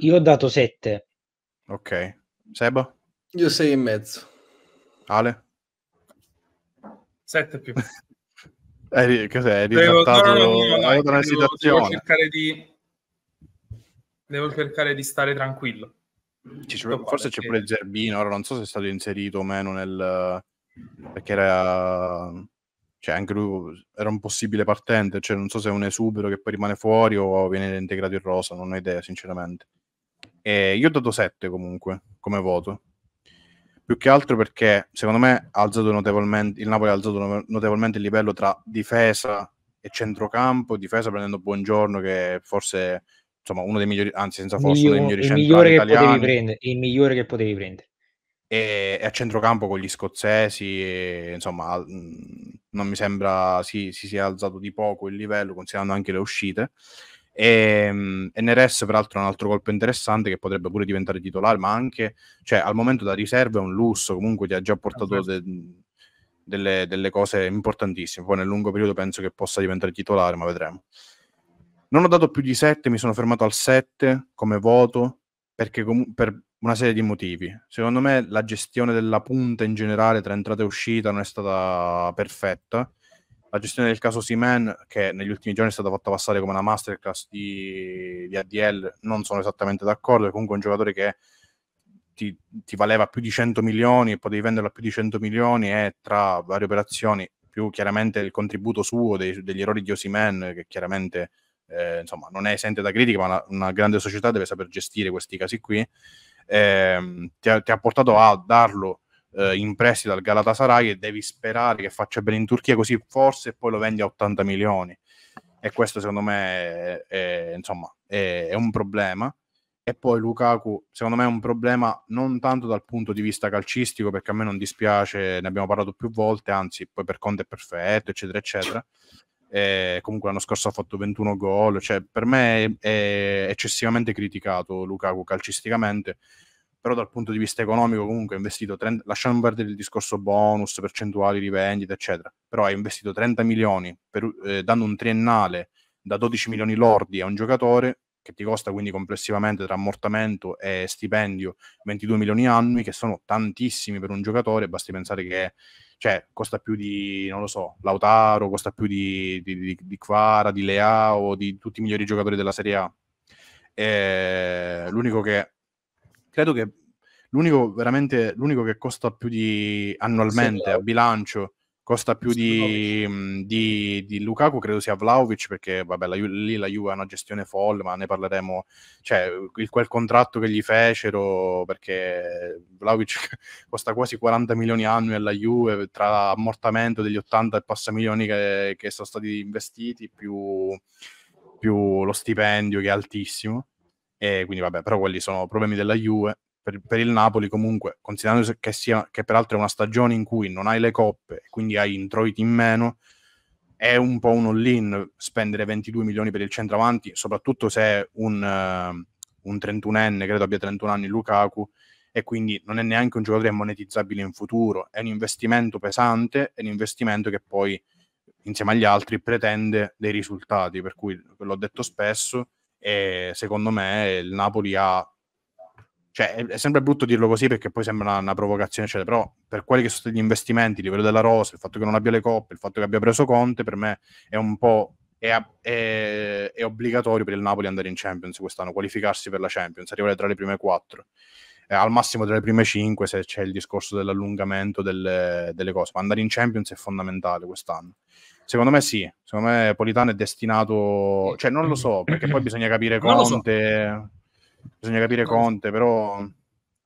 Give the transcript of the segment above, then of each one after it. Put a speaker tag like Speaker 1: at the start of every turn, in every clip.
Speaker 1: Io ho dato 7. Ok. Seba? Io 6 e mezzo. Ale?
Speaker 2: 7 più.
Speaker 1: Eri, cos'è? Eri devo, trattato no, no, no, no, no, devo, devo
Speaker 2: cercare di devo cercare di stare tranquillo.
Speaker 1: Ci, forse qua, perché... c'è pure il Zerbino, ora non so se è stato inserito o meno nel perché era cioè anche lui era un possibile partente, cioè non so se è un esubero che poi rimane fuori o viene integrato in rosa, non ho idea sinceramente. E io ho dato 7 comunque come voto. Più che altro perché secondo me il Napoli ha alzato notevolmente il livello tra difesa e centrocampo, difesa prendendo Buongiorno che forse insomma uno dei migliori, anzi senza forse Miglio, uno dei migliori centrali italiani.
Speaker 3: il migliore che potevi prendere e, a centrocampo
Speaker 1: con gli scozzesi, e, insomma, mm, non mi sembra si, si sia alzato di poco il livello, considerando anche le uscite. Ehm, e, e Neres, peraltro, è un altro colpo interessante che potrebbe pure diventare titolare, ma anche, cioè, al momento da riserva è un lusso, comunque ti ha già portato esatto. de, delle, delle cose importantissime. Poi nel lungo periodo penso che possa diventare titolare, ma vedremo. Non ho dato più di 7, mi sono fermato al 7 come voto, perché com- per una serie di motivi. Secondo me la gestione della punta in generale tra entrata e uscita non è stata perfetta la gestione del caso Simen, che negli ultimi giorni è stata fatta passare come una masterclass di, di ADL, non sono esattamente d'accordo, è comunque un giocatore che ti, ti, valeva più di 100 milioni e potevi venderlo a più di 100 milioni e tra varie operazioni, più chiaramente il contributo suo, dei, degli errori di Osimen, che chiaramente eh, insomma, non è esente da critica, ma una, una, grande società deve saper gestire questi casi qui, eh, ti, ha, ti ha portato a darlo eh, in prestito al Galatasaray e devi sperare che faccia bene in Turchia così forse poi lo vendi a 80 milioni e questo secondo me è, è, insomma, è, è un problema e poi Lukaku, secondo me è un problema non tanto dal punto di vista calcistico, perché a me non dispiace, ne abbiamo parlato più volte, anzi poi per Conte è perfetto, eccetera, eccetera. E comunque l'anno scorso ha fatto 21 gol, cioè per me è eccessivamente criticato Lukaku calcisticamente, però dal punto di vista economico comunque hai investito, 30, lasciando perdere il discorso bonus, percentuali di eccetera, però hai investito 30 milioni per, eh, dando un triennale da 12 milioni lordi a un giocatore che ti costa quindi complessivamente tra ammortamento e stipendio 22 milioni annui, che sono tantissimi per un giocatore, basti pensare che cioè, costa più di, non lo so, Lautaro, costa più di, di, di, di Quara, di Leao, di tutti i migliori giocatori della Serie A. E eh, l'unico che credo che l'unico, veramente, l'unico che costa più di annualmente a bilancio costa più di, mm, di, di, Lukaku credo sia Vlaovic perché vabbè la, lì la Juve ha una gestione folle ma ne parleremo cioè il, quel contratto che gli fecero perché Vlaovic costa quasi 40 milioni annui alla Juve tra ammortamento degli 80 e passa milioni che, che sono stati investiti più, più lo stipendio che è altissimo e quindi vabbè, però quelli sono problemi della Juve. Per, per il Napoli comunque, considerando che, sia, che peraltro è una stagione in cui non hai le coppe, e quindi hai introiti in meno, è un po' un all-in spendere 22 milioni per il centravanti, soprattutto se un, uh, un 31enne, credo abbia 31 anni Lukaku, e quindi non è neanche un giocatore monetizzabile in futuro, è un investimento pesante, è un investimento che poi insieme agli altri pretende dei risultati, per cui l'ho detto spesso, e secondo me il Napoli ha cioè, è sempre brutto dirlo così perché poi sembra una, una provocazione, eccetera, però per quelli che sono gli investimenti, il livello della rosa, il fatto che non abbia le coppe, il fatto che abbia preso Conte, per me è un po' è, è, è obbligatorio per il Napoli andare in Champions quest'anno, qualificarsi per la Champions, arrivare tra le prime quattro, eh, al massimo tra le prime cinque se c'è il discorso dell'allungamento delle, delle cose, ma andare in Champions è fondamentale quest'anno. Secondo me sì, secondo me Politano è destinato, cioè non lo so,
Speaker 4: perché poi bisogna capire Conte, so. bisogna capire Conte, però...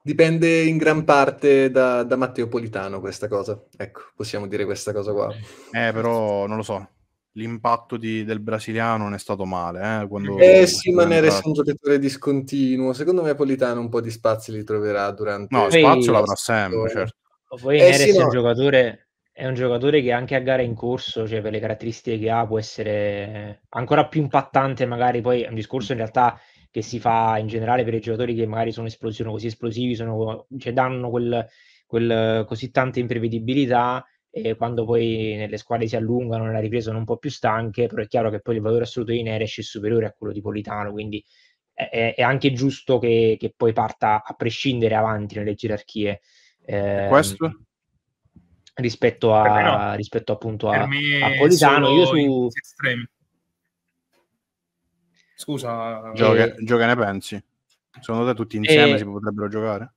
Speaker 4: Dipende in gran parte da, da, Matteo Politano questa cosa, ecco, possiamo dire questa cosa qua.
Speaker 1: Eh, però
Speaker 4: non lo so, l'impatto
Speaker 1: di, del brasiliano non è stato male. Eh, quando, eh, eh sì, ma ne resta
Speaker 4: un giocatore discontinuo. Secondo me Politano un po' di spazi li troverà durante... No, spazio l'avrà sempre, certo. Poi eh, Neres sì, no. è un
Speaker 3: giocatore è un giocatore che anche a gara in corso, cioè per le caratteristiche che ha, può essere ancora più impattante, magari poi è un discorso in realtà che si fa in generale per i giocatori che magari sono, esplos- sono così esplosivi, sono, cioè danno quel, quel, così tanta imprevedibilità e quando poi nelle squadre si allungano, nella ripresa sono un po' più stanche, però è chiaro che poi il valore assoluto di Neres è superiore a quello di Politano, quindi è, è anche giusto che, che, poi parta a prescindere avanti nelle gerarchie. Eh, questo? Ehm, rispetto a, no. rispetto appunto a, a Politano. Io su... Estremi. Scusa, eh, gioca, eh...
Speaker 1: gioca ne pensi? Secondo te tutti insieme eh... si potrebbero giocare?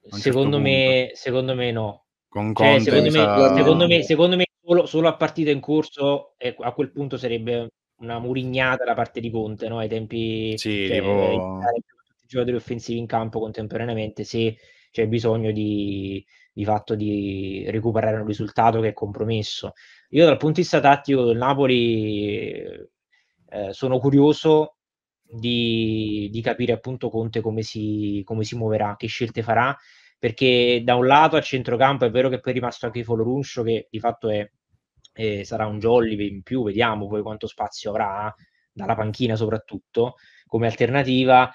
Speaker 3: Certo secondo, certo me, secondo me no.
Speaker 1: Con cioè, secondo, me, sa... secondo, me,
Speaker 3: secondo me solo, solo, a partita in corso eh, a quel punto sarebbe una murignata da parte di Conte no? ai tempi sì, cioè, tipo... i giocatori offensivi in campo contemporaneamente se c'è bisogno di, di fatto di recuperare un risultato che è compromesso. Io dal punto di vista tattico del Napoli eh, eh, sono curioso di, di, capire appunto Conte come si, come si muoverà, che scelte farà, perché da un lato a centrocampo è vero che poi è rimasto anche Foloruncio che di fatto è, eh, sarà un jolly in più, vediamo poi quanto spazio avrà dalla panchina soprattutto come alternativa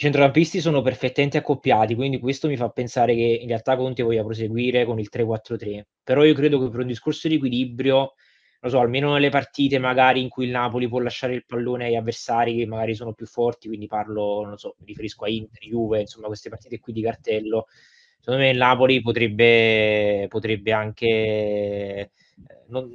Speaker 3: centrocampisti sono perfettamente accoppiati, quindi questo mi fa pensare che in realtà Conte voglia proseguire con il 3-4-3. Però io credo che per un discorso di equilibrio, non so, almeno nelle partite magari in cui il Napoli può lasciare il pallone agli avversari che magari sono più forti, quindi parlo, non so, mi riferisco a Inter, Juve, insomma queste partite qui di cartello, secondo me il Napoli potrebbe, potrebbe anche... Eh, non,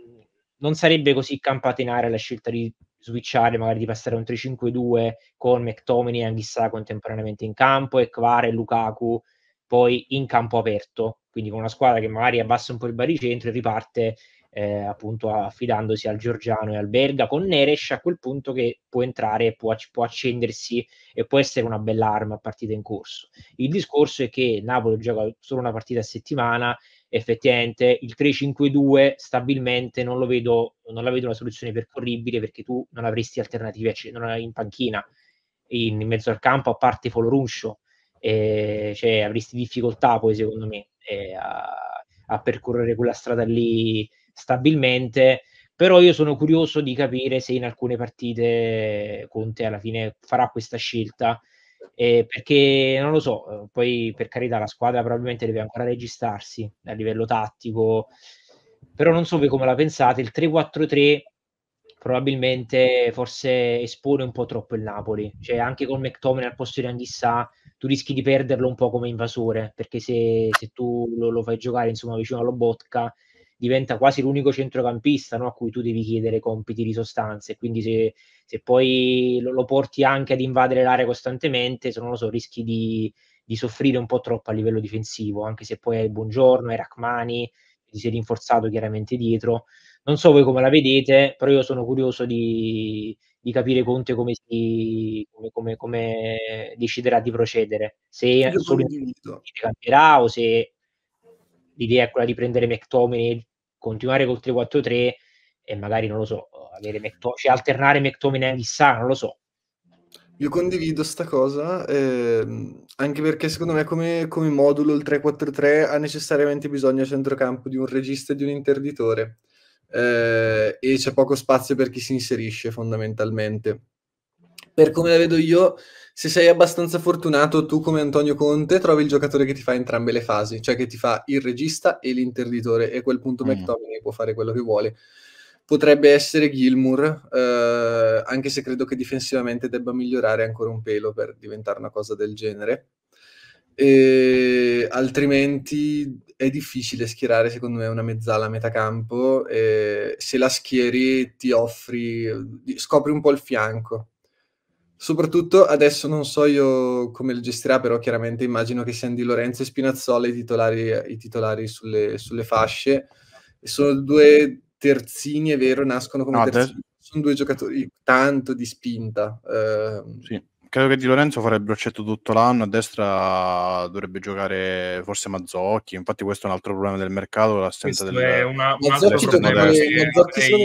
Speaker 3: non sarebbe così campata in aria la scelta di switchare, magari di passare a un 3-5-2 con McTominay e Anghissà contemporaneamente in campo e Kvara e Lukaku poi in campo aperto, quindi con una squadra che magari abbassa un po' il baricentro e riparte eh, appunto affidandosi al Giorgiano e al Berga con Neresh a quel punto che può entrare, può, può accendersi e può essere una bella arma a partita in corso. Il discorso è che Napoli gioca solo una partita a settimana effettivamente il 3-5-2 stabilmente non lo vedo, non la vedo una soluzione percorribile perché tu non avresti alternative cioè in panchina, in, mezzo al campo, a parte Foloruscio, eh, cioè avresti difficoltà poi secondo me eh, a, a percorrere quella strada lì stabilmente però io sono curioso di capire se in alcune partite Conte alla fine farà questa scelta eh, perché non lo so, eh, poi per carità la squadra probabilmente deve ancora registrarsi a livello tattico, però non so come la pensate, il 3-4-3 probabilmente forse espone un po' troppo il Napoli, cioè anche con McTominay al posto di Anghissà tu rischi di perderlo un po' come invasore, perché se, se tu lo, lo, fai giocare insomma vicino allo bocca diventa quasi l'unico centrocampista no? a cui tu devi chiedere compiti di sostanza e quindi se, se poi lo, lo, porti anche ad invadere l'area costantemente, se non lo so, rischi di, di soffrire un po' troppo a livello difensivo, anche se poi hai Buongiorno, hai Rachmani, ti sei rinforzato chiaramente dietro. Non so voi come la vedete, però io sono curioso di, di capire Conte come, si, come, come, come deciderà di procedere, se solo cambierà o se l'idea è quella di prendere McTominay, continuare col 3-4-3 e magari, non lo so, avere McTominay, mm. cioè alternare McTominay a Vissà, non lo so.
Speaker 4: Io condivido sta cosa, ehm, anche perché secondo me come, come modulo il 3-4-3 ha necessariamente bisogno a centrocampo di un regista e di un interditore eh, e c'è poco spazio per chi si inserisce fondamentalmente. Per come la vedo io, se sei abbastanza fortunato tu come Antonio Conte trovi il giocatore che ti fa entrambe le fasi, cioè che ti fa il regista e l'interditore e a quel punto mm. McTominay può fare quello che vuole. Potrebbe essere Gilmour, eh, anche se credo che difensivamente debba migliorare ancora un pelo per diventare una cosa del genere. E, altrimenti è difficile schierare secondo me una mezzala a metà campo e se la schieri ti offri, scopri un po' il fianco Soprattutto adesso non so io come lo gestirà, però chiaramente immagino che siano di Lorenzo e Spinazzola i titolari, i titolari sulle, sulle, fasce. Sono due terzini, è vero, nascono come no, terzini. Sono due giocatori tanto di spinta. Eh,
Speaker 1: sì credo che Di Lorenzo farebbe braccetto tutto l'anno, a destra dovrebbe giocare forse Mazzocchi, infatti questo è un altro problema del mercato, l'assenza del... È una, un altro Mazzocchi secondo me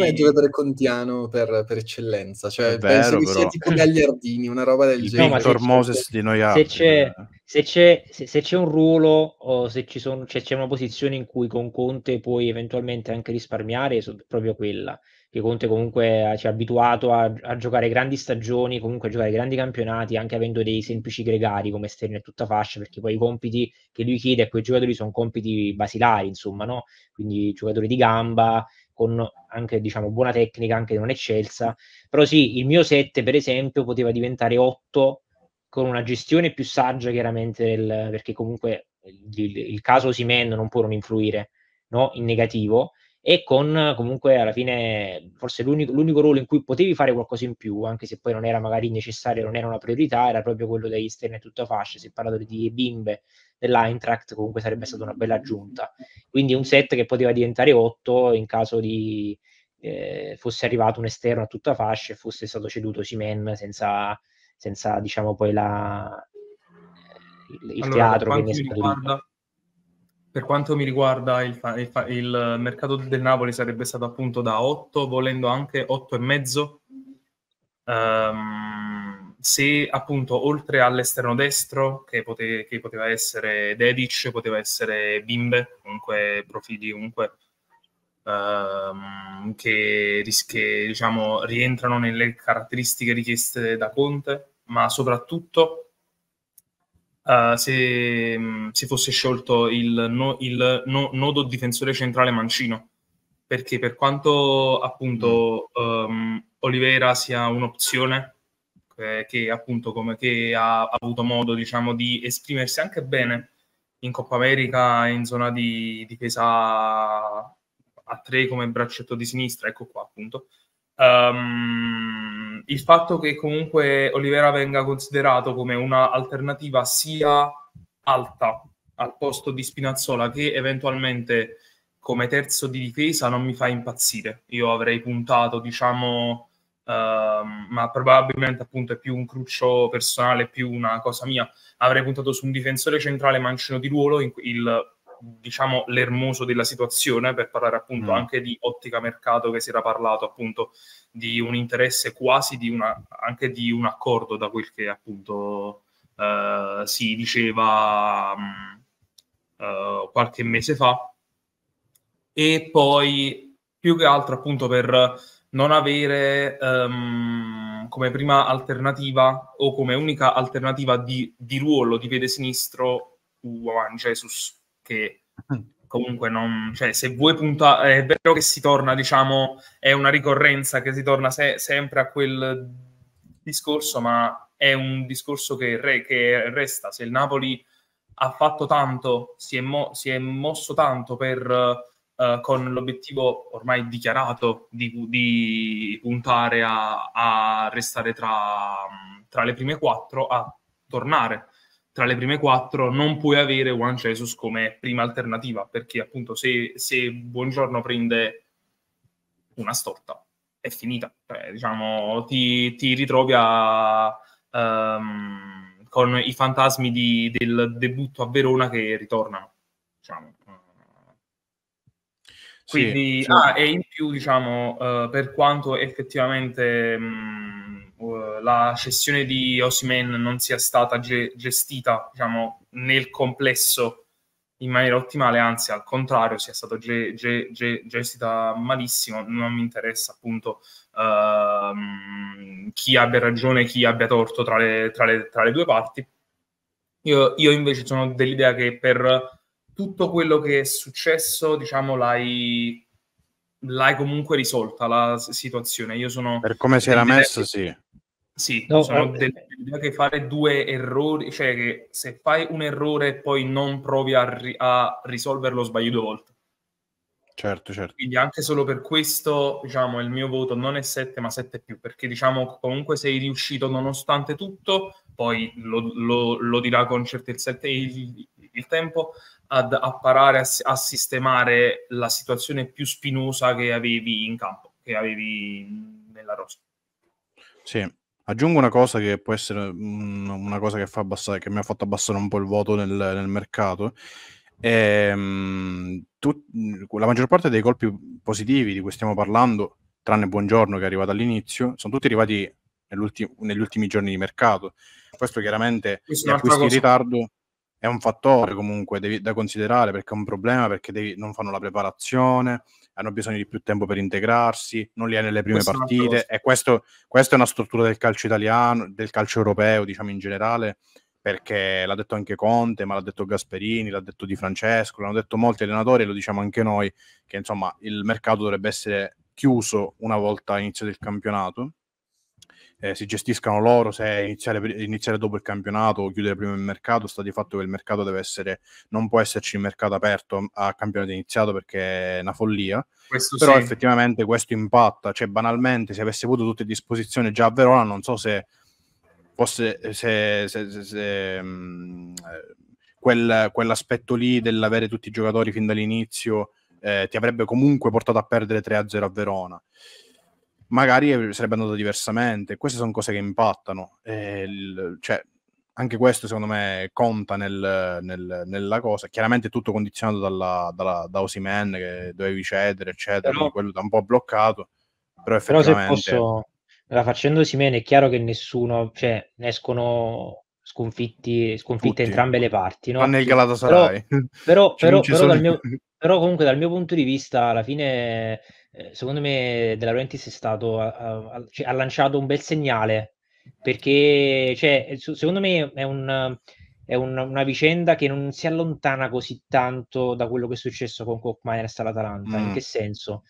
Speaker 1: è il giocatore
Speaker 4: contiano per, per eccellenza,
Speaker 3: cioè è
Speaker 1: vero, penso che però. sia tipo
Speaker 4: Gagliardini, una roba del il genere. Victor
Speaker 1: Moses di noi altri. Se c'è, eh.
Speaker 3: se c'è, se, se c'è un ruolo o se sono, c'è, c'è una posizione in cui con Conte puoi eventualmente anche risparmiare, è proprio quella che Conte comunque ci eh, ha abituato a, a, giocare grandi stagioni, comunque a giocare grandi campionati, anche avendo dei semplici gregari come esterni a tutta fascia, perché poi i compiti che lui chiede a quei giocatori sono compiti basilari, insomma, no? Quindi giocatori di gamba, con anche diciamo buona tecnica, anche non eccelsa. Però sì, il mio 7 per esempio poteva diventare 8 con una gestione più saggia chiaramente del, perché comunque il, il, il caso Simen non può non influire no? in negativo e con comunque alla fine forse l'unico, l'unico ruolo in cui potevi fare qualcosa in più, anche se poi non era magari necessario, non era una priorità, era proprio quello degli esterni a tutta fascia, si è parlato di bimbe dell'Eintracht, comunque sarebbe stata una bella aggiunta. Quindi un set che poteva diventare 8 in caso di eh, fosse arrivato un esterno a tutta fascia e fosse stato ceduto Simen senza, senza diciamo poi la, il, il allora, teatro che ne è stato riguarda... Per quanto mi riguarda,
Speaker 2: il, fa- il, fa- il, mercato del Napoli sarebbe stato appunto da 8, volendo anche 8,5. Um,
Speaker 3: ehm,
Speaker 2: se appunto oltre all'esterno destro, che, pote- che poteva essere Dedic, poteva essere Bimbe, comunque profili comunque um, che, ris- che diciamo rientrano nelle caratteristiche richieste da Conte, ma soprattutto eh, se mh, si fosse sciolto il, no, il no, nodo difensore centrale Mancino, perché per quanto appunto um, mm. ehm, Olivera sia un'opzione eh, che appunto come che ha, ha avuto modo diciamo di esprimersi anche bene in Coppa America in zona di difesa a tre come braccetto di sinistra, ecco qua appunto. Um, il fatto che comunque Olivera venga considerato come un'alternativa sia alta al posto di Spinazzola che eventualmente come terzo di difesa non mi fa impazzire. Io avrei puntato, diciamo, Uh, ma probabilmente appunto è più un cruccio personale, più una cosa mia. Avrei puntato su un difensore centrale mancino di ruolo, il diciamo, l'ermoso della situazione, per parlare appunto mm. anche di ottica mercato che si era parlato appunto di un interesse quasi di una, anche di un accordo da quel che appunto eh, si diceva mh, mm, eh, qualche mese fa. E poi più che altro appunto per non avere um, come prima alternativa o come unica alternativa di, di ruolo di piede sinistro Juan Jesus cioè perché comunque non, cioè, se vuoi puntare, è vero che si torna, diciamo, è una ricorrenza che si torna se- sempre a quel discorso, ma è un discorso che, re- che resta. Se il Napoli ha fatto tanto, si è, mo- si è mosso tanto per, uh, con l'obiettivo ormai dichiarato di, di puntare a, a restare tra, tra le prime quattro, a tornare tra le prime quattro, non puoi avere Juan Jesus come prima alternativa, perché appunto se, se Buongiorno prende una storta, è finita. Cioè, diciamo, ti, ti ritrovi a, um, con i fantasmi di, del debutto a Verona che ritornano. Diciamo. Quindi, sì, sì. Ah, e in più, diciamo, uh, per quanto effettivamente... Um, eh, la cessione di Osimen non sia stata ge- gestita diciamo, nel complesso in maniera ottimale, anzi al contrario sia stata ge- ge- gestita malissimo, non mi interessa appunto uh, chi abbia ragione e chi abbia torto tra le, tra le, tra le due parti. Io, io, invece sono dell'idea che per tutto quello che è successo, diciamo, l'hai, l'hai comunque risolta la situazione. Io sono per come si era messo, che... sì. Sì, no, sono eh, dell'idea eh. che fare due errori, cioè che se fai un errore poi non provi a, ri- a risolverlo sbaglio due volte.
Speaker 1: Certo, certo.
Speaker 2: Quindi anche solo per questo, diciamo, il mio voto non è 7 ma 7 più, perché diciamo comunque sei riuscito nonostante tutto, poi lo, lo, lo dirà con certezza il, il tempo, ad apparare a, a sistemare la situazione più spinosa che avevi in campo, che avevi nella rosa.
Speaker 1: Sì, Aggiungo una cosa che può essere mm, una cosa che, fa abbassare, che mi ha fatto abbassare un po' il voto nel, nel mercato. E, ehm, tu, mm, la maggior parte dei colpi positivi di cui stiamo parlando, tranne Buongiorno che è arrivato all'inizio, sono tutti arrivati negli ultimi giorni di mercato. Questo chiaramente Questo gli acquisti in ritardo è un fattore comunque devi, da considerare perché è un problema, perché devi, non fanno la preparazione, hanno bisogno di più tempo per integrarsi, non li hai nelle prime Questa partite e questo, questa è una struttura del calcio italiano, del calcio europeo diciamo in generale, perché l'ha detto anche Conte, ma l'ha detto Gasperini, l'ha detto Di Francesco, l'hanno detto molti allenatori e lo diciamo anche noi, che insomma il mercato dovrebbe essere chiuso una volta iniziato il campionato eh, si gestiscano loro se iniziare, iniziare, dopo il campionato o chiudere prima il mercato, sta di fatto che il mercato deve essere, non può esserci il mercato aperto a campionato iniziato perché è una follia. Questo Però sì. effettivamente questo impatta, cioè banalmente se avesse avuto tutte a disposizione già a Verona non so se fosse... Se, se, se, se mm, quel, quell'aspetto lì dell'avere tutti i giocatori fin dall'inizio eh, ti avrebbe comunque portato a perdere 3-0 a Verona magari eh, sarebbe andato diversamente. Queste sono cose che impattano. Il, cioè, anche questo, secondo me, conta nel, nel, nella cosa. Chiaramente è tutto condizionato dalla, dalla, da Osimen che dovevi cedere, eccetera. Però, quello da un po' bloccato. Però, effettivamente... se posso.
Speaker 3: facendo Osimen è chiaro che nessuno, cioè, ne escono sconfitti, sconfitte Tutti. entrambe le parti. No? Ma nel Galatasaray. Però, però, però, però, dal mio, però, comunque dal mio punto di vista, alla fine, eh, secondo me, De Laurentiis è stato, ha, cioè, ha lanciato un bel segnale, perché cioè, eh, secondo me è un è un, una vicenda che non si allontana così tanto da quello che è successo con Koch e all'Atalanta. Mm. In che senso?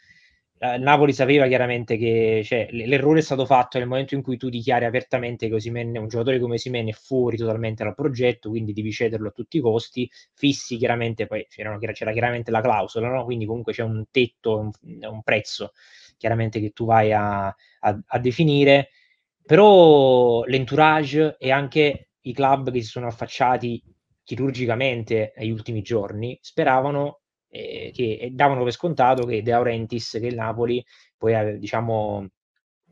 Speaker 3: Eh, Napoli sapeva chiaramente che cioè, l'errore è stato fatto nel momento in cui tu dichiari apertamente che Osimene, un giocatore come Osimene è fuori totalmente dal progetto, quindi devi cederlo a tutti i costi, fissi chiaramente, poi c'era, c'era chiaramente la clausola, no? quindi comunque c'è un tetto, un, un prezzo chiaramente che tu vai a, a, a definire, però l'entourage e anche i club che si sono affacciati chirurgicamente negli ultimi giorni speravano eh, che eh, davano per scontato che De Laurentiis, che il Napoli, poi eh, diciamo,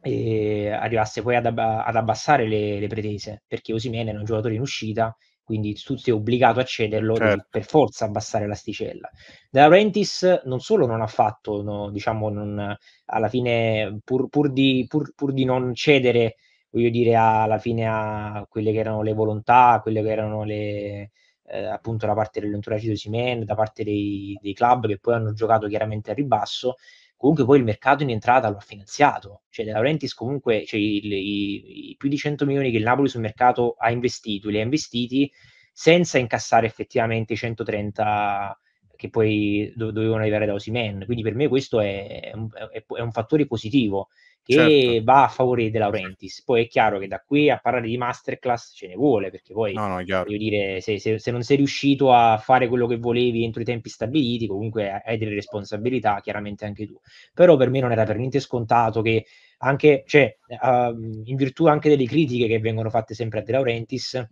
Speaker 3: eh, arrivasse poi ad, abba- ad abbassare le, le, pretese, perché Osimene era un giocatore in uscita, quindi tu sei obbligato a cederlo, certo. per forza abbassare l'asticella. De Laurentiis non solo non ha fatto, no, diciamo, non, alla fine, pur, pur, di, pur, pur di non cedere voglio dire, alla fine a quelle che erano le volontà, quelle che erano le, eh, appunto da parte dell'entourage di Osimen, da parte dei, dei, club che poi hanno giocato chiaramente a ribasso, comunque poi il mercato in entrata lo ha finanziato, cioè De Laurentiis comunque, cioè, il, i, i, più di 100 milioni che il Napoli sul mercato ha investito, li ha investiti senza incassare effettivamente i 130 che poi dovevano arrivare da Osimen, quindi per me questo è, è, è un fattore positivo, che certo. va a favore De Laurentiis. Poi è chiaro che da qui a parlare di masterclass ce ne vuole, perché poi no, no, voglio dire, se, se, se, non sei riuscito a fare quello che volevi entro i tempi stabiliti, comunque hai delle responsabilità, chiaramente anche tu. Però per me non era per niente scontato che anche, cioè, uh, in virtù anche delle critiche che vengono fatte sempre a De Laurentiis,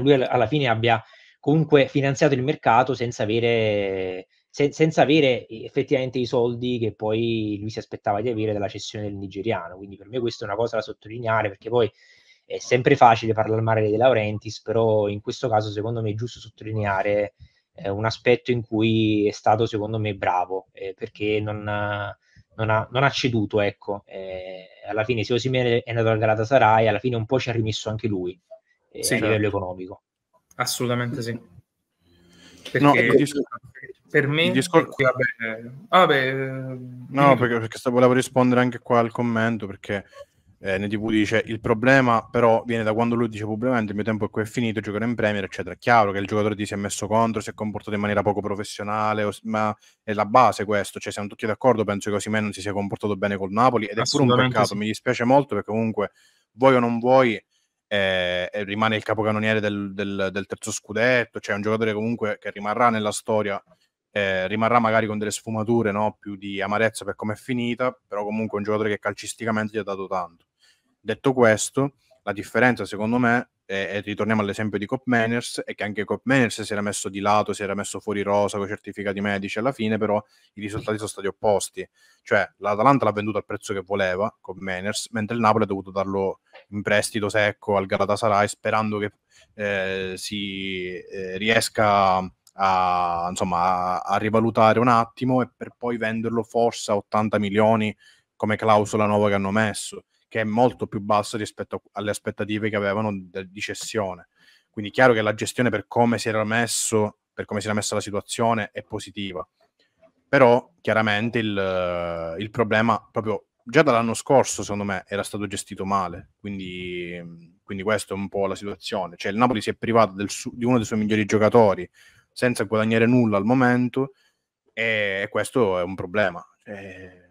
Speaker 3: lui alla fine abbia comunque finanziato il mercato senza avere se, senza avere effettivamente i soldi che poi lui si aspettava di avere dalla cessione del nigeriano. Quindi per me questa è una cosa da sottolineare perché poi è sempre facile parlare male di Laurentiis, però in questo caso secondo me è giusto sottolineare eh, un aspetto in cui è stato secondo me bravo eh, perché non, non, ha, non, ha, ceduto. Ecco. Eh, alla fine se Osimè è andato al Galatasaray, alla fine un po' ci ha rimesso anche lui eh, sì, a certo. livello economico. Assolutamente sì. Perché... No, ecco,
Speaker 2: per me discor- qui, vabbè, eh, vabbè, eh, no perché, perché,
Speaker 1: volevo rispondere anche qua al commento perché eh, NTV dice il problema però viene da quando lui dice pubblicamente il mio tempo è qui è finito giocherò in Premier eccetera è chiaro che il giocatore ti si è messo contro si è comportato in maniera poco professionale o, ma è la base questo cioè siamo tutti d'accordo penso che Osimè non si sia comportato bene col Napoli ed è pure un peccato sì. mi dispiace molto perché comunque vuoi o non vuoi eh, eh rimane il capocannoniere del, del, del terzo scudetto cioè un giocatore comunque che rimarrà nella storia eh, rimarrà magari con delle sfumature no? più di amarezza per come è finita, però comunque è un giocatore che calcisticamente gli ha dato tanto. Detto questo, la differenza secondo me, è, e ritorniamo all'esempio di Cop Manners, è che anche Cop Manners si era messo di lato, si era messo fuori rosa con i certificati medici, alla fine però i risultati sono stati opposti. Cioè l'Atalanta l'ha venduto al prezzo che voleva, Cop Manners, mentre il Napoli ha dovuto darlo in prestito secco al Galatasaray sperando che eh, si eh, riesca a, insomma, a rivalutare un attimo e per poi venderlo forse a 80 milioni come clausola nuova che hanno messo, che è molto più basso rispetto alle aspettative che avevano di cessione. Quindi chiaro che la gestione per come si era messo, per come si era messa la situazione è positiva. Però chiaramente il, il problema proprio già dall'anno scorso, secondo me, era stato gestito male. Quindi, quindi questa è un po' la situazione. Cioè, il Napoli si è privato su- di uno dei suoi migliori giocatori, senza guadagnare nulla al momento e questo è un problema. E...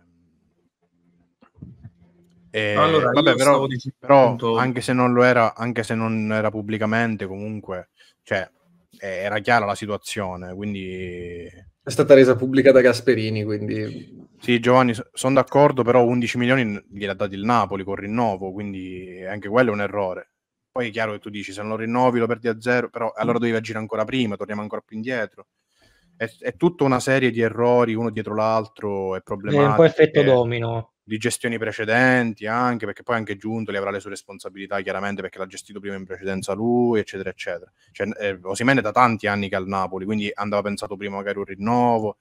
Speaker 1: Ehm, e... Allora, vabbè, però, dicendo... però, anche se non lo era, anche se non era pubblicamente, comunque cioè, eh, era chiara la situazione, quindi... È stata resa pubblica da Gasperini, quindi... Sì, Giovanni, sono d'accordo, però 11 milioni gliel'ha dato il Napoli con rinnovo, quindi anche quello è un errore. Poi è chiaro che tu dici se non lo rinnovi lo perdi a zero, però allora dovevi agire ancora prima, torniamo ancora più indietro. È, è tutta una serie di errori uno dietro l'altro e problematiche. È un po' effetto domino. Di gestioni precedenti anche, perché poi anche Giunto li avrà le sue responsabilità chiaramente perché l'ha gestito prima in precedenza lui, eccetera, eccetera. Cioè, eh, Osimene da tanti anni che è al Napoli, quindi andava pensato prima magari un rinnovo,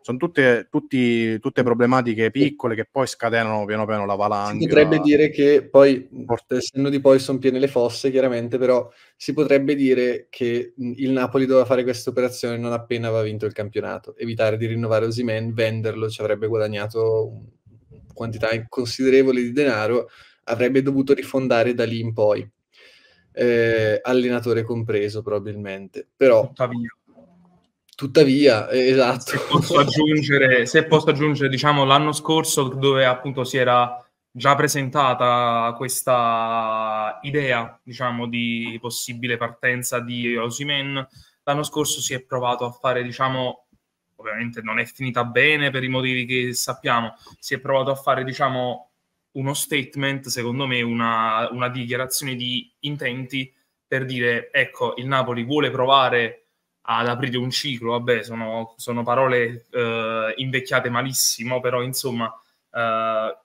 Speaker 1: sono tutte, tutti, tutte, problematiche piccole che poi scatenano piano piano la valanga. Si potrebbe dire
Speaker 4: che poi, essendo di poi, sono piene le fosse, chiaramente, però si potrebbe dire che il Napoli doveva fare questa operazione non appena aveva vinto il campionato, evitare di rinnovare Osimen, venderlo, ci avrebbe guadagnato quantità considerevole di denaro, avrebbe dovuto rifondare da lì in poi. Eh, allenatore compreso probabilmente però tuttavia
Speaker 2: Tuttavia, eh, esatto. Se posso aggiungere, se posso aggiungere diciamo, l'anno scorso dove appunto si era già presentata questa idea, diciamo, di possibile partenza di Osimen, l'anno scorso si è provato a fare, diciamo, ovviamente non è finita bene per i motivi che sappiamo, si è provato a fare, diciamo, uno statement, secondo me, una, una dichiarazione di intenti per dire, ecco, il Napoli vuole provare ad aprire un ciclo, vabbè, sono, sono parole eh, invecchiate malissimo, però insomma eh,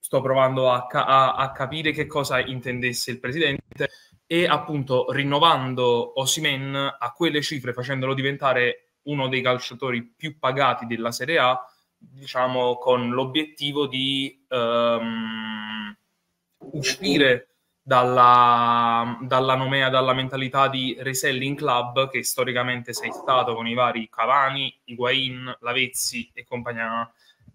Speaker 2: sto provando a, ca- a, a, capire che cosa intendesse il presidente e appunto rinnovando Osimen a quelle cifre, facendolo diventare uno dei calciatori più pagati della Serie A, diciamo con l'obiettivo di ehm, uscire dalla, dalla, nomea, dalla mentalità di reselling club che storicamente sei stato con i vari Cavani, Higuain, Lavezzi e compagnia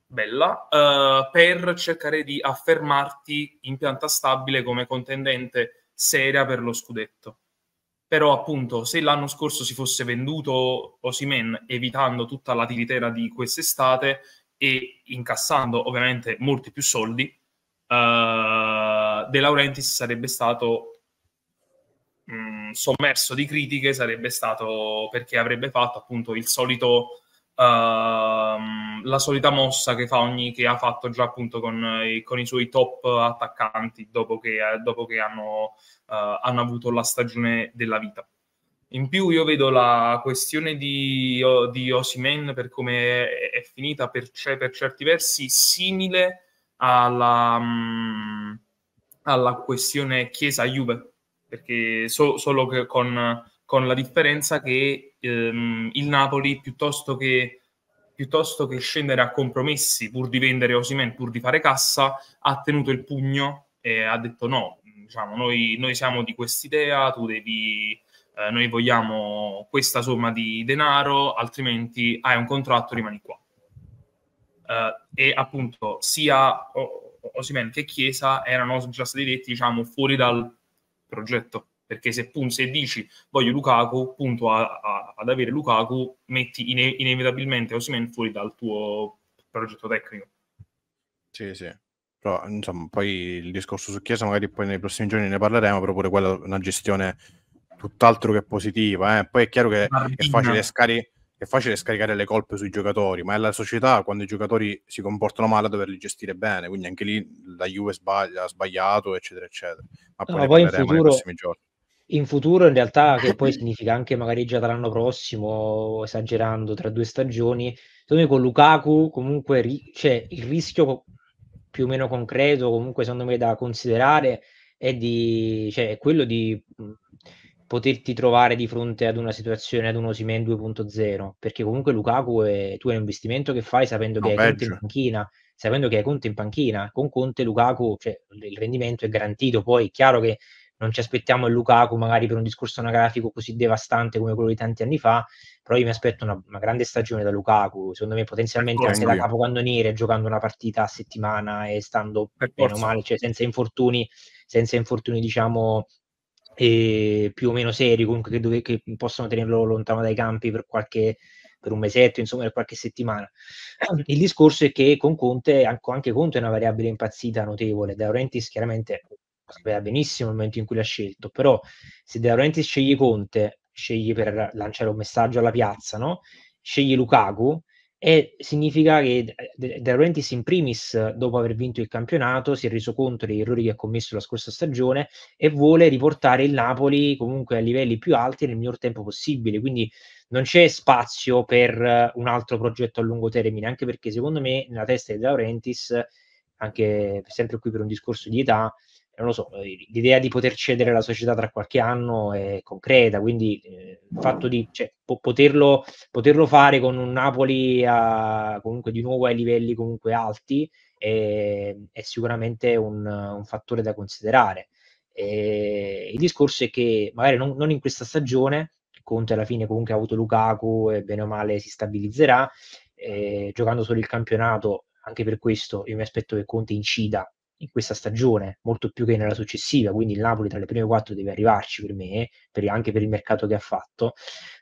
Speaker 2: bella, eh, per cercare di affermarti in pianta stabile come contendente seria per lo scudetto. Però appunto se l'anno scorso si fosse venduto Osimen evitando tutta la tiritera di quest'estate e incassando ovviamente molti più soldi, eh, De Laurentiis sarebbe stato mh, mm, sommerso di critiche, sarebbe stato perché avrebbe fatto appunto il solito Uh, la solita mossa che, fa ogni, che ha fatto già appunto con, con i suoi top attaccanti dopo che, dopo che hanno, uh, hanno, avuto la stagione della vita. In più io vedo la questione di, di Osimen per come è, è finita per, per, certi versi simile alla... Um, alla questione Chiesa-Juve, perché so, solo che con, con, la differenza che ehm, il Napoli, piuttosto che, piuttosto che, scendere a compromessi pur di vendere Osimen, pur di fare cassa, ha tenuto il pugno e ha detto no, diciamo, noi, noi siamo di quest'idea, tu devi... Eh, noi vogliamo questa somma di denaro, altrimenti hai un contratto, rimani qua. Eh, e appunto sia Osimen che Chiesa erano già stati detti, diciamo, fuori dal progetto. Perché se, se dici voglio Lukaku, punto a, a, ad avere Lukaku, metti ine- inevitabilmente Osimen fuori dal tuo progetto tecnico. Sì, sì.
Speaker 1: Però, insomma, poi il discorso su Chiesa magari poi nei prossimi giorni ne parleremo, però pure quella è una gestione tutt'altro che positiva. Eh. Poi è chiaro che Martina. è facile, scari- è facile scaricare le colpe sui giocatori, ma è la società quando i giocatori si comportano male a doverli gestire bene, quindi anche lì la Juve sbaglia, ha sbagliato, eccetera, eccetera. Ma poi, no, poi in futuro, nei giorni.
Speaker 3: In futuro, in realtà, che poi significa anche magari già dall'anno prossimo, esagerando, tra due stagioni, secondo me con Lukaku comunque ri- c'è cioè, il rischio più o meno concreto, comunque secondo me da considerare, è, di, cioè, quello di poterti trovare di fronte ad una situazione, ad un Osimen 2.0, perché comunque Lukaku è, tu è un investimento che fai sapendo no, che hai peggio. Conte in panchina, sapendo che hai Conte in panchina, con Conte Lukaku, cioè, il rendimento è garantito, poi è chiaro che non ci aspettiamo il Lukaku magari per un discorso anagrafico così devastante come quello di tanti anni fa, però io mi aspetto una, una grande stagione da Lukaku, secondo me potenzialmente anche da capocannoniere giocando una partita a settimana e stando bene o male, cioè senza infortuni, senza infortuni diciamo più o meno seri, comunque che, dove, che possono tenerlo lontano dai campi per qualche per un mesetto, insomma, per qualche settimana. Il discorso è che con Conte, anche Conte è una variabile impazzita notevole. De Laurentiis chiaramente sapeva benissimo il momento in cui l'ha scelto, però se De Laurentiis sceglie Conte, sceglie per lanciare un messaggio alla piazza, no? Sceglie Lukaku, e significa che eh, De Laurentiis in primis, dopo aver vinto il campionato, si è reso conto degli errori che ha commesso la scorsa stagione e vuole riportare il Napoli comunque a livelli più alti nel miglior tempo possibile. Quindi non c'è spazio per eh, un altro progetto a lungo termine, anche perché secondo me nella testa di De Laurentiis, anche sempre qui per un discorso di età, non lo so, eh, l'idea di poter cedere la società tra qualche anno è concreta, quindi eh, il fatto di cioè, po- poterlo, poterlo, fare con un Napoli a, comunque di nuovo ai livelli comunque alti è, è sicuramente un, un, fattore da considerare. E il discorso è che magari non, non in questa stagione, Conte alla fine comunque ha avuto Lukaku e bene o male si stabilizzerà, eh, giocando solo il campionato, anche per questo io mi aspetto che Conte incida in questa stagione, molto più che nella successiva, quindi il Napoli tra le prime quattro deve arrivarci per me, per, anche per il mercato che ha fatto,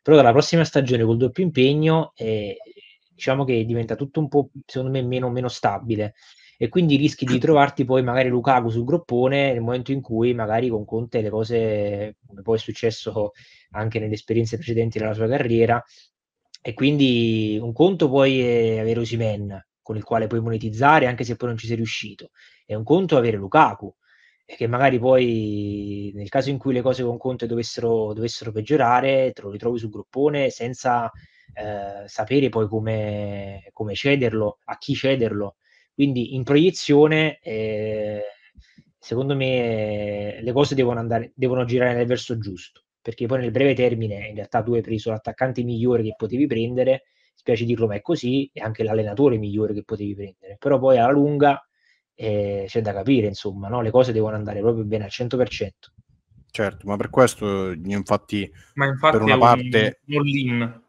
Speaker 3: però dalla prossima stagione col doppio impegno eh, diciamo che diventa tutto un po', secondo me, meno, meno stabile e quindi rischi di trovarti poi magari Lukaku sul groppone nel momento in cui magari con Conte le cose, come poi è successo anche nelle esperienze precedenti della sua carriera, e quindi un conto puoi avere Osimen, con il quale puoi monetizzare anche se poi non ci sei riuscito. È un conto avere Lukaku, che magari poi nel caso in cui le cose con Conte dovessero, dovessero peggiorare, te lo ritrovi sul gruppone senza eh, sapere poi come, come, cederlo, a chi cederlo. Quindi in proiezione, eh, secondo me, eh, le cose devono, andare, devono girare nel verso giusto, perché poi nel breve termine in realtà tu hai preso l'attaccante migliore che potevi prendere spiace dirlo ma è così, è anche l'allenatore migliore che potevi prendere, però poi alla lunga eh, c'è da capire, insomma, no? le cose devono andare proprio bene al 100%. Certo, ma per questo infatti, ma infatti per una parte... Un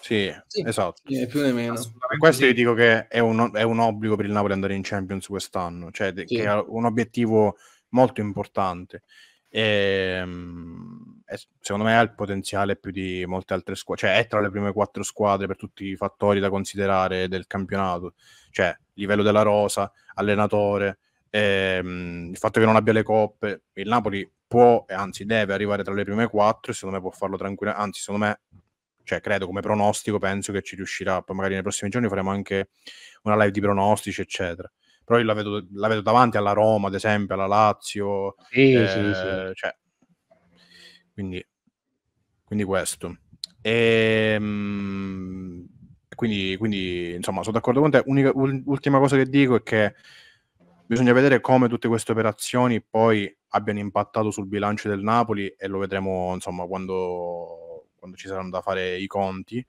Speaker 3: sì, sì, esatto. Eh, sì, più né
Speaker 2: meno. Per
Speaker 1: questo sì. io dico che è un, è un, obbligo per il Napoli andare in Champions quest'anno, cioè sì. che è un obiettivo molto importante. E, ehm, secondo me ha il potenziale più di molte altre squadre, cioè è tra le prime quattro squadre per tutti i fattori da considerare del campionato, cioè livello della rosa, allenatore, ehm, il fatto che non abbia le coppe, il Napoli può, e anzi deve arrivare tra le prime quattro, e secondo me può farlo tranquillamente, anzi secondo me, cioè credo come pronostico, penso che ci riuscirà, poi magari nei prossimi giorni faremo anche una live di pronostici, eccetera. Però io la vedo, la vedo davanti alla Roma, ad esempio, alla Lazio, sì, eh, sì, sì. Eh, cioè, quindi, quindi questo. E, ehm, quindi, quindi, insomma, sono d'accordo con te. Unica, ultima cosa che dico è che bisogna vedere come tutte queste operazioni poi abbiano impattato sul bilancio del Napoli e lo vedremo, insomma, quando, quando ci saranno da fare i conti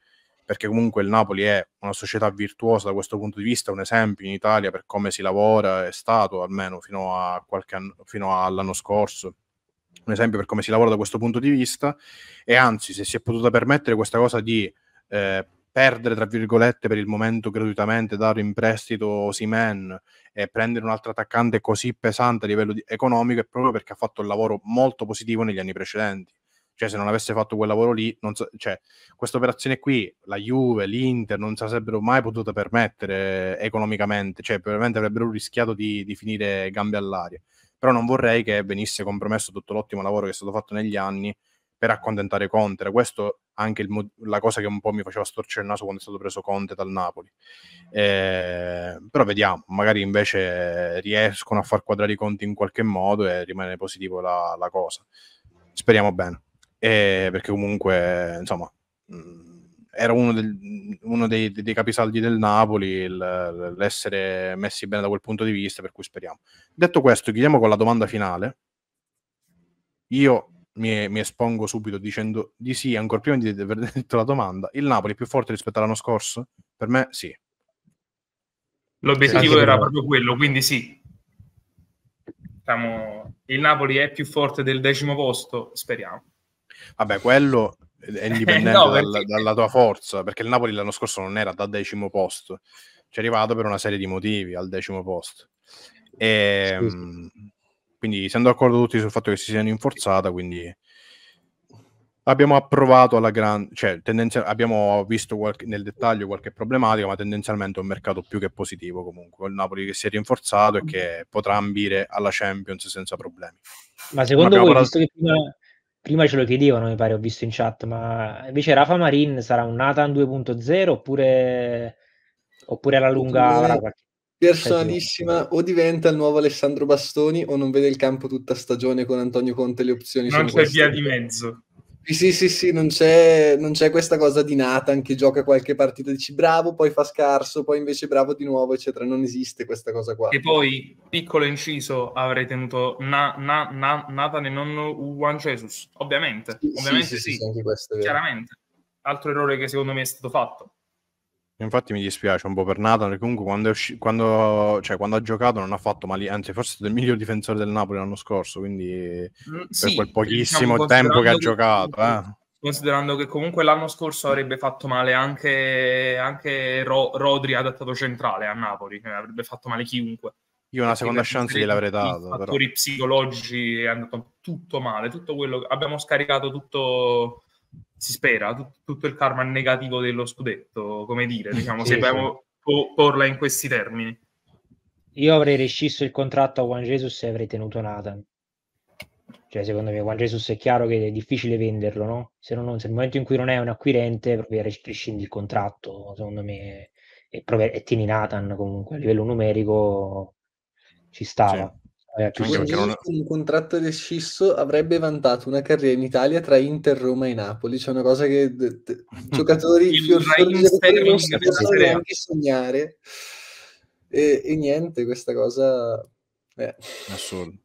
Speaker 1: perché comunque il Napoli è una società virtuosa da questo punto di vista, un esempio in Italia per come si lavora, è stato almeno fino, a qualche anno, fino all'anno scorso, un esempio per come si lavora da questo punto di vista, e anzi se si è potuta permettere questa cosa di eh, perdere, tra virgolette, per il momento gratuitamente, dare in prestito Simen e prendere un altro attaccante così pesante a livello di- economico è proprio perché ha fatto un lavoro molto positivo negli anni precedenti. Cioè, se non avesse fatto quel lavoro lì, so, cioè, questa operazione qui, la Juve, l'Inter, non si sarebbero mai potute permettere economicamente, cioè, probabilmente avrebbero rischiato di, di finire gambe all'aria però non vorrei che venisse compromesso tutto l'ottimo lavoro che è stato fatto negli anni per accontentare Conte. Questo anche mo- la cosa che un po' mi faceva storcere il naso quando è stato preso Conte dal Napoli. Eh, però vediamo, magari invece riescono a far quadrare i conti in qualche modo e rimane positivo la, la cosa. Speriamo bene, eh, perché comunque, insomma... Mh, mm, era uno, del, uno dei, dei, capisaldi del Napoli, il, l'essere messi bene da quel punto di vista, per cui speriamo. Detto questo, chiudiamo con la domanda finale. Io mi, mi espongo subito dicendo di sì, ancora prima di aver detto la domanda. Il Napoli è più forte rispetto all'anno scorso? Per me sì.
Speaker 2: L'obiettivo era proprio quello, quindi sì. Diciamo, il Napoli è più forte del decimo posto, speriamo.
Speaker 1: Vabbè, quello è eh, indipendente no, perché... dalla, dalla tua forza, perché il Napoli l'anno scorso non era da decimo posto, ci è arrivato per una serie di motivi al decimo posto. E, ehm, quindi siamo d'accordo tutti sul fatto che si siano inforzata, quindi abbiamo approvato alla grande, cioè tendenzia- abbiamo visto qualche, nel dettaglio qualche problematica, ma tendenzialmente è un mercato più che positivo comunque. Il Napoli che si è rinforzato e che potrà ambire alla Champions senza problemi. Ma secondo voi, ancora...
Speaker 3: visto che prima prima ce lo chiedevano, mi pare, ho visto in chat, ma invece Rafa Marin sarà un Nathan 2.0 oppure, oppure alla lunga
Speaker 4: Personalissima, o diventa il nuovo Alessandro Bastoni o non vede il campo tutta stagione con Antonio Conte le opzioni. Non c'è queste. via di
Speaker 2: mezzo.
Speaker 4: Sì, sì, sì, non c'è, non c'è questa cosa di Nathan che gioca qualche partita e dici bravo, poi fa scarso, poi invece bravo di nuovo, eccetera. Non esiste questa cosa qua. E
Speaker 2: poi, piccolo inciso, avrei tenuto na, na, na, Nathan e non Juan Jesus, ovviamente. Sì, ovviamente sì, sì, sì. Chiaramente. Altro errore che secondo me è stato fatto.
Speaker 1: Infatti mi dispiace un po' per Nathan, comunque quando, usci- quando, cioè, quando, ha giocato non ha fatto male, anzi forse è stato il miglior difensore del Napoli l'anno scorso, quindi mm, per sì, quel diciamo pochissimo diciamo, tempo che ha giocato. Che, eh.
Speaker 2: Considerando che comunque l'anno scorso avrebbe fatto male anche, anche Ro- Rodri adattato centrale a Napoli, eh, avrebbe fatto male chiunque.
Speaker 1: Io una seconda chance gliel'avrei dato. I fattori però.
Speaker 2: psicologici è andato tutto male, tutto quello, abbiamo scaricato tutto si spera, tut- tutto il karma negativo dello scudetto, come dire, eh, diciamo, sì, se dobbiamo sì. porla in questi termini.
Speaker 3: Io avrei rescisso il contratto a Juan Jesus e avrei tenuto Nathan. Cioè, secondo me, Juan Jesus è chiaro che è difficile venderlo, no? Se, non, se nel momento in cui non è un acquirente, proprio rescindi il contratto, secondo me, e, prov- e tieni Nathan comunque a livello numerico ci stava. Sì. Eh, Così, non...
Speaker 4: un contratto di scisso avrebbe vantato una carriera in Italia tra Inter, Roma e Napoli. C'è una cosa che d- d- giocatori giocatori non si possono neanche sognare. E, e, niente, questa cosa è eh.
Speaker 2: assurda.